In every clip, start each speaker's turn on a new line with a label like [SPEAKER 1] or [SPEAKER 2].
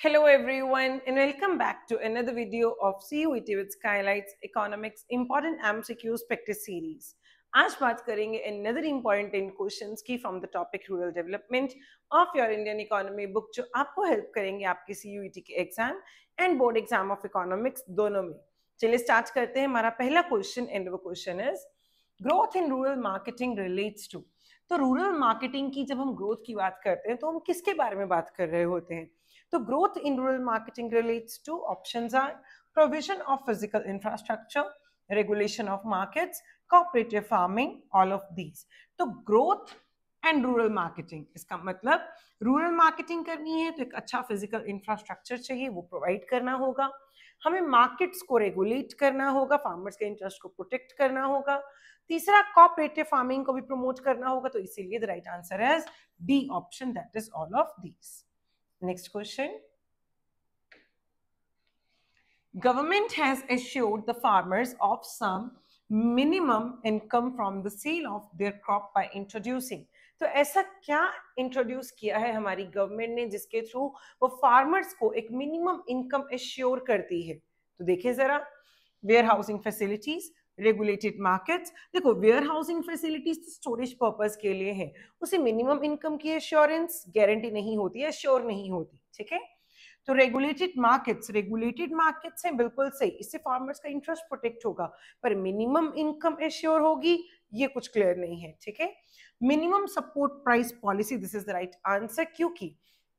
[SPEAKER 1] Hello everyone and welcome back to another video of CUET with Skylights Economics Important MCQs Practice Series. आज बात करेंगे another important in question की from the topic rural development of your Indian economy book जो आपको help करेंगे आपके CUET के exam and board exam of economics दोनों में चलिए स्टार्ट करते हैं हमारा पहला क्वेश्चन एंड वो question is growth in rural marketing relates to तो रूरल मार्केटिंग की जब हम ग्रोथ की बात करते हैं तो हम किसके बारे में बात कर रहे होते हैं तो growth in rural marketing relates to options are provision of physical infrastructure, regulation of markets, cooperative farming, all of these. तो growth एंड रूरल मार्केटिंग इसका मतलब रूरल मार्केटिंग करनी है तो एक अच्छा फिजिकल इंफ्रास्ट्रक्चर चाहिए वो प्रोवाइड करना होगा हमें मार्केट्स को रेगुलेट करना होगा फार्मर्स के इंटरेस्ट को प्रोटेक्ट करना होगा तीसरा कॉपरेटिव फार्मिंग को भी प्रमोट करना होगा तो इसीलिए द राइट आंसर है D option that is all of these Next question. Government has assured the farmers of some minimum income from the sale of their crop by introducing तो ऐसा क्या इंट्रोड्यूस किया है हमारी गवर्नमेंट ने जिसके through वो फार्मर्स को एक मिनिमम इनकम एश्योर करती है तो देखिए जरा warehousing facilities regulated markets देखो वेयर हाउसिंग फैसिलिटीज तो स्टोरेज पर्पज के लिए है उसे मिनिमम इनकम की एश्योरेंस गारंटी नहीं होती है श्योर नहीं होती ठीक है तो रेगुलेटेड मार्केट्स रेगुलेटेड मार्केट्स हैं बिल्कुल सही इससे फार्मर्स का इंटरेस्ट प्रोटेक्ट होगा पर मिनिमम इनकम एश्योर होगी ये कुछ क्लियर नहीं है ठीक है minimum support price policy this is the right answer क्योंकि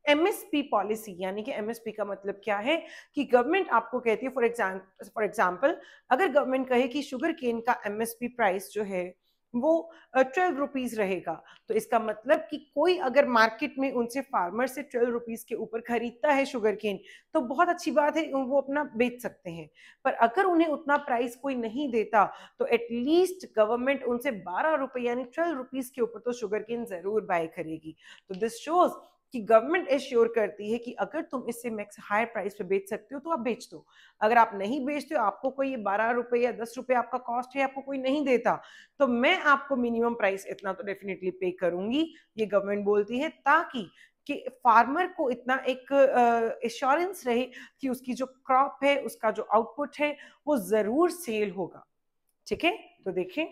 [SPEAKER 1] एमएसपी पॉलिसी यानी कि एमएसपी का मतलब क्या है कि गवर्नमेंट आपको कहती है फॉर एग्जाम फॉर एग्जाम्पल अगर गवर्नमेंट कहे कि शुगर केन का एमएसपी प्राइस जो है वो ट्वेल्व रुपीज रहेगा तो इसका मतलब कि कोई अगर मार्केट में उनसे फार्मर से ट्वेल्व रुपीज के ऊपर खरीदता है शुगर केन तो बहुत अच्छी बात है वो अपना बेच सकते हैं पर अगर उन्हें उतना प्राइस कोई नहीं देता तो एटलीस्ट गवर्नमेंट उनसे बारह रुपए यानी ट्वेल्व रुपीज के ऊपर तो शुगर केन जरूर बाय करेगी तो दिस शोज कि गवर्नमेंट एश्योर करती है कि अगर तुम इससे मैक्स हायर प्राइस पे बेच सकते हो तो आप बेच दो अगर आप नहीं बेचते हो आपको कोई बारह रुपए या दस रुपए आपका कॉस्ट है आपको कोई नहीं देता तो मैं आपको मिनिमम प्राइस इतना तो डेफिनेटली पे करूंगी ये गवर्नमेंट बोलती है ताकि कि फार्मर को इतना एक एश्योरेंस रहे कि उसकी जो क्रॉप है उसका जो आउटपुट है वो जरूर सेल होगा ठीक है तो देखें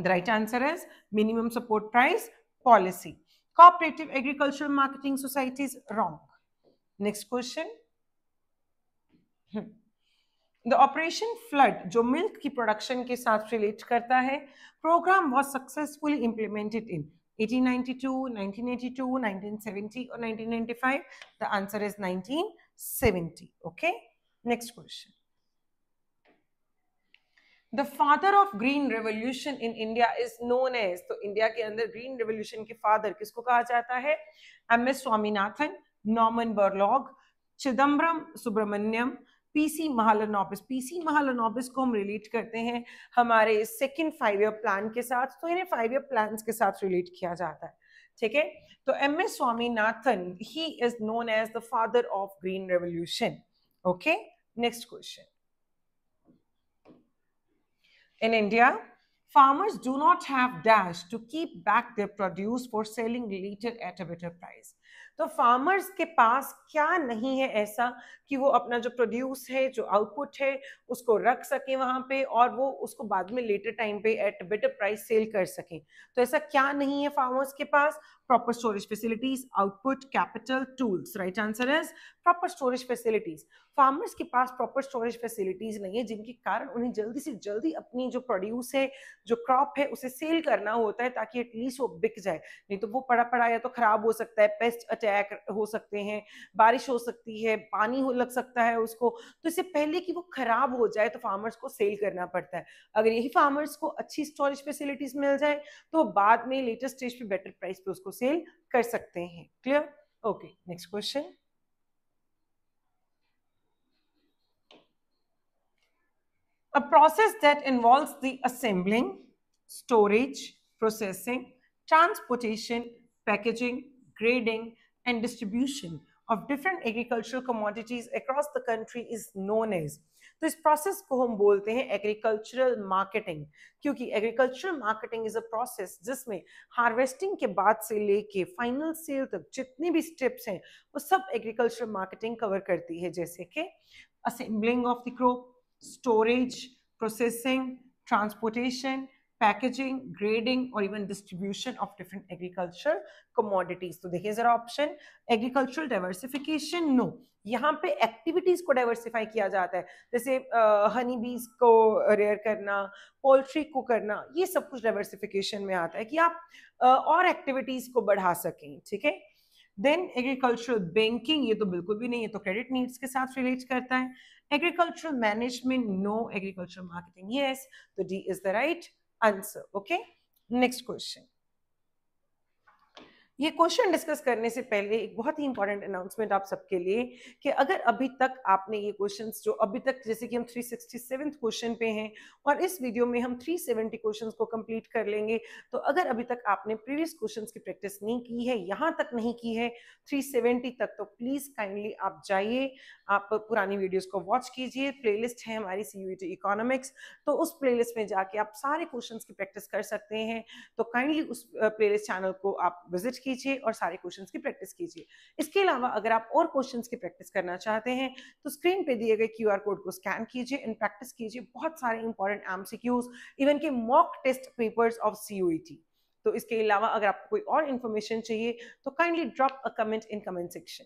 [SPEAKER 1] the right answer is minimum support price policy cooperative agricultural marketing society is wrong. Next question. The operation flood जो मिल्क की प्रोडक्शन के साथ रिलेट करता है programme was successfully implemented in 1892, 1982, 1970 और 1995. The answer is 1970. Okay. Next question. The father of green revolution in India is known as तो India के अंदर ग्रीन रेवोल्यूशन के फादर किसको कहा जाता है एम एस स्वामीनाथन नॉमन Borlaug Chidambaram Subramaniam PC Mahalanobis PC Mahalanobis को हम रिलेट करते हैं हमारे सेकेंड फाइव ईयर प्लान के साथ तो इन्हें फाइव ईयर प्लान के साथ रिलेट किया जाता है ठीक है तो M S Swaminathan he is known as the father of green revolution okay next question In India, farmers do not have dash to keep back their produce for selling later at a better price. तो farmers के पास क्या नहीं है ऐसा कि वो अपना जो प्रोड्यूस है जो आउटपुट है उसको रख सके वहाँ पे और वो उसको बाद में लेटर टाइम पे एट बेटर प्राइस सेल कर सके तो ऐसा क्या नहीं है फार्मर्स के पास proper storage facilities output capital tools right answer is proper storage facilities farmers के पास प्रॉपर स्टोरेज फैसिलिटीज नहीं है जिनके कारण उन्हें जल्दी से जल्दी अपनी जो प्रोड्यूस है जो क्रॉप है उसे सेल करना होता है ताकि एटलीस्ट वो बिक जाए नहीं तो वो पड़ा पड़ा या तो खराब हो सकता है पेस्ट अटैक हो सकते हैं बारिश हो सकती है पानी हो लग सकता है उसको तो इससे पहले कि वो खराब हो जाए तो फार्मर्स को सेल करना पड़ता है अगर यही फार्मर्स को अच्छी स्टोरेज फैसिलिटीज मिल जाए तो बाद में लेटेस्ट स्टेज पे बेटर प्राइस पे उसको सेल कर सकते हैं clear okay next question a process that involves the assembling, storage, processing, transportation, packaging, grading, and distribution of different agricultural commodities across the country is known as तो इस process को हम बोलते हैं एग्रीकल्चरल मार्केटिंग क्योंकि agricultural marketing is a process जिसमें harvesting के बाद से लेके फाइनल सेल तक जितने भी स्टेप्स हैं वो सब एग्रीकल्चरल मार्केटिंग कवर करती है जैसे कि assembling of the crop storage processing transportation packaging grading और even distribution of different agriculture commodities तो देखिए जरा ऑप्शन एग्रीकल्चरल डाइवर्सिफिकेशन नो यहाँ पे एक्टिविटीज को डाइवर्सिफाई किया जाता है जैसे हनी बीज को रेयर करना पोल्ट्री को करना ये सब कुछ डाइवर्सिफिकेशन में आता है कि आप uh, और एक्टिविटीज को बढ़ा सकें ठीक है देन एग्रीकल्चरल बैंकिंग ये तो बिल्कुल भी नहीं है तो क्रेडिट नीड्स के साथ रिलेट करता है agricultural management no agricultural marketing ये तो D is the right answer. Okay. Next question. ये क्वेश्चन डिस्कस करने से पहले एक बहुत ही इंपॉर्टेंट अनाउंसमेंट आप सबके लिए कि अगर अभी तक आपने ये क्वेश्चंस जो अभी तक जैसे कि हम 367 क्वेश्चन पे हैं और इस वीडियो में हम 370 क्वेश्चंस को कंप्लीट कर लेंगे तो अगर अभी तक आपने प्रीवियस क्वेश्चंस की प्रैक्टिस नहीं की है यहाँ तक नहीं की है थ्री तक तो प्लीज़ काइंडली आप जाइए आप पुरानी वीडियोज़ को वॉच कीजिए प्ले है हमारी सी टू इकोनॉमिक्स तो उस प्ले में जाके आप सारे क्वेश्चन की प्रैक्टिस कर सकते हैं तो काइंडली उस प्ले चैनल को आप विजिट कीजिए और सारे क्वेश्चंस की प्रैक्टिस कीजिए इसके अलावा अगर आप और क्वेश्चंस की प्रैक्टिस करना चाहते हैं तो स्क्रीन पे दिए गए क्यूआर कोड को स्कैन कीजिए एंड प्रैक्टिस कीजिए बहुत सारे इंपॉर्टेंट एम इवन के mock test papers of C तो इसके अलावा अगर आपको कोई और इन्फॉर्मेशन चाहिए तो kindly drop a comment in comment section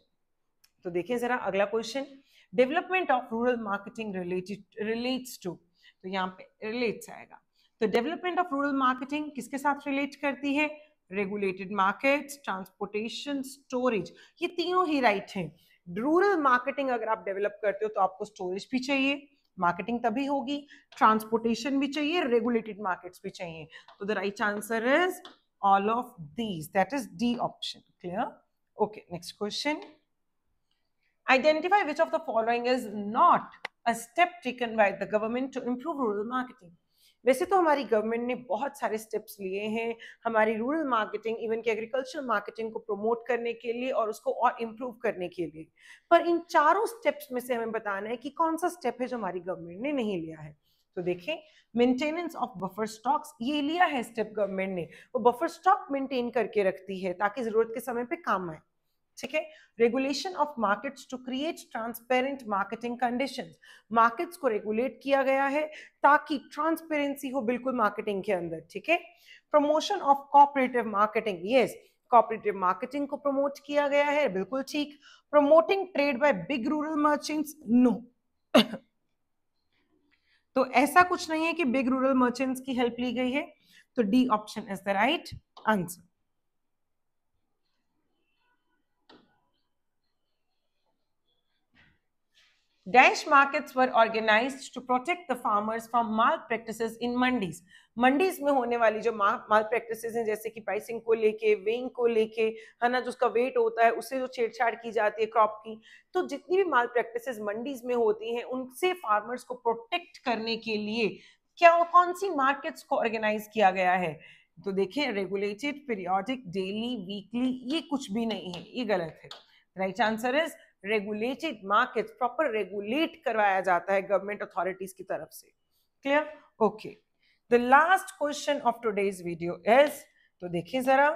[SPEAKER 1] तो देखिए जरा अगला question development of rural marketing related relates to तो यहाँ पे रिलेट्स आएगा तो डेवलपमेंट ऑफ रूरल मार्केटिंग किसके साथ रिलेट करती है रेगुलेटेड मार्केट्स ट्रांसपोर्टेशन स्टोरेज ये तीनों ही राइट हैं रूरल मार्केटिंग अगर आप डेवलप करते हो तो आपको स्टोरेज भी चाहिए मार्केटिंग तभी होगी ट्रांसपोर्टेशन भी चाहिए रेगुलेटेड मार्केट्स भी चाहिए तो the right answer is all of these that is D option clear okay next question identify which of the following is not a step taken by the government to improve rural marketing वैसे तो हमारी government ने बहुत सारे steps लिए हैं हमारी rural marketing even की एग्रीकल्चर मार्केटिंग को प्रमोट करने के लिए और उसको और इम्प्रूव करने के लिए पर इन चारों स्टेप्स में से हमें बताना है कि कौन सा स्टेप है जो हमारी गवर्नमेंट ने नहीं लिया है तो देखें मेंटेनेंस ऑफ बफर स्टॉक्स ये लिया है स्टेप गवर्नमेंट ने वो बफर स्टॉक मेंटेन करके रखती है ताकि जरूरत के समय पे काम आए ठीक है regulation of markets to create transparent marketing conditions markets को रेगुलेट किया गया है ताकि ट्रांसपेरेंसी हो बिल्कुल मार्केटिंग के अंदर ठीक है promotion of cooperative marketing yes cooperative marketing को प्रमोट किया गया है बिल्कुल ठीक promoting trade by big rural merchants no तो ऐसा कुछ नहीं है कि बिग रूरल मर्चेंट्स की हेल्प ली गई है तो D option is the right answer Dash markets were organized to protect the farmers from malpractices in mandis mandis में होने वाली जो माल प्रैक्टिसेस हैं जैसे कि प्राइसिंग को लेके वेइंग को लेके है ना जो उसका वेट होता है उससे जो छेड़छाड़ की जाती है क्रॉप की तो जितनी भी माल प्रैक्टिसेस मंडीज में होती हैं उनसे फार्मर्स को प्रोटेक्ट करने के लिए क्या कौन सी मार्केट्स को ऑर्गेनाइज किया गया है तो देखिए रेगुलेटेड पीरियोडिक डेली वीकली ये कुछ भी नहीं है ये गलत है right answer is regulated market proper regulate करवाया जाता है गवर्नमेंट अथॉरिटीज की तरफ से clear okay the last question of today's video is तो देखिए जरा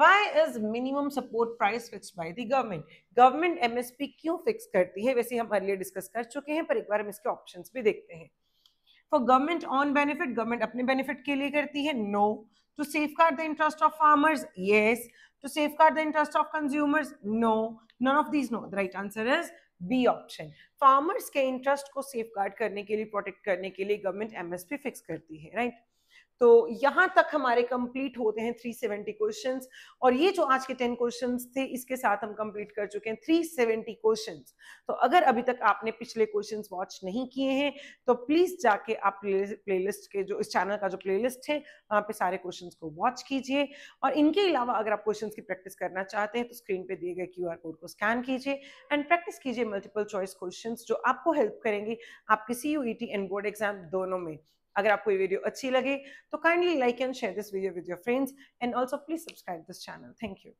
[SPEAKER 1] Why is minimum support price fixed by the government? Government MSP क्यों फिक्स करती है वैसे हम अर्लियर डिस्कस कर चुके हैं पर एक बार हम इसके ऑप्शन भी देखते हैं for government on benefit government अपने बेनिफिट के लिए करती है no to safeguard the interest of farmers yes to safeguard the interest of consumers? No. None of these no. The right answer is b option farmers ke interest ko safeguard karne ke liye protect karne ke liye government msp fix karti hai right? तो यहाँ तक हमारे complete होते हैं 370 seventy question और ये जो आज के 10 क्वेश्चन थे इसके साथ हम कंप्लीट कर चुके हैं 370 क्वेश्चंस तो अगर अभी तक आपने पिछले क्वेश्चन वॉच नहीं किए हैं तो प्लीज जाके आप प्लेलिस्ट के जो इस चैनल का जो प्लेलिस्ट है वहाँ पे सारे क्वेश्चन को वॉच कीजिए और इनके अलावा अगर आप क्वेश्चन की प्रैक्टिस करना चाहते हैं तो स्क्रीन पे दिए गए क्यू कोड को स्कैन कीजिए एंड प्रैक्टिस कीजिए मल्टीपल चॉइस क्वेश्चन जो आपको हेल्प करेंगे आपके C U and board exam दोनों में अगर आपको ये वीडियो अच्छी लगे तो kindly like and share this video with your friends and also please subscribe this channel thank you